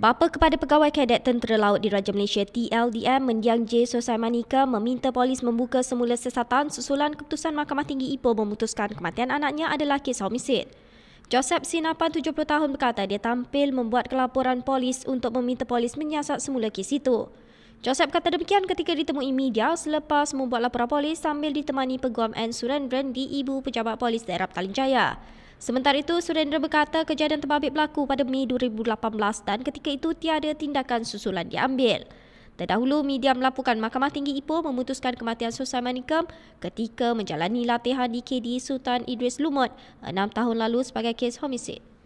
Bapa kepada pegawai kadet Tentera Laut Diraja Malaysia TLDM mendiang J. Sosai Manika meminta polis membuka semula sesatan susulan keputusan Mahkamah Tinggi Ipoh memutuskan kematian anaknya adalah kes homisid. Joseph Sinapan, 70 tahun berkata dia tampil membuat kelaporan polis untuk meminta polis menyiasat semula kes itu. Joseph kata demikian ketika ditemui media selepas membuat laporan polis sambil ditemani peguam N. Surendran di Ibu Pejabat Polis Daerah Petaling Sementara itu, Surendra berkata kejadian terbabit berlaku pada Mei 2018 dan ketika itu tiada tindakan susulan diambil. Terdahulu, media melaporkan Mahkamah Tinggi Ipoh memutuskan kematian Susan Manikam ketika menjalani latihan di KD Sultan Idris Lumut enam tahun lalu sebagai kes homicide.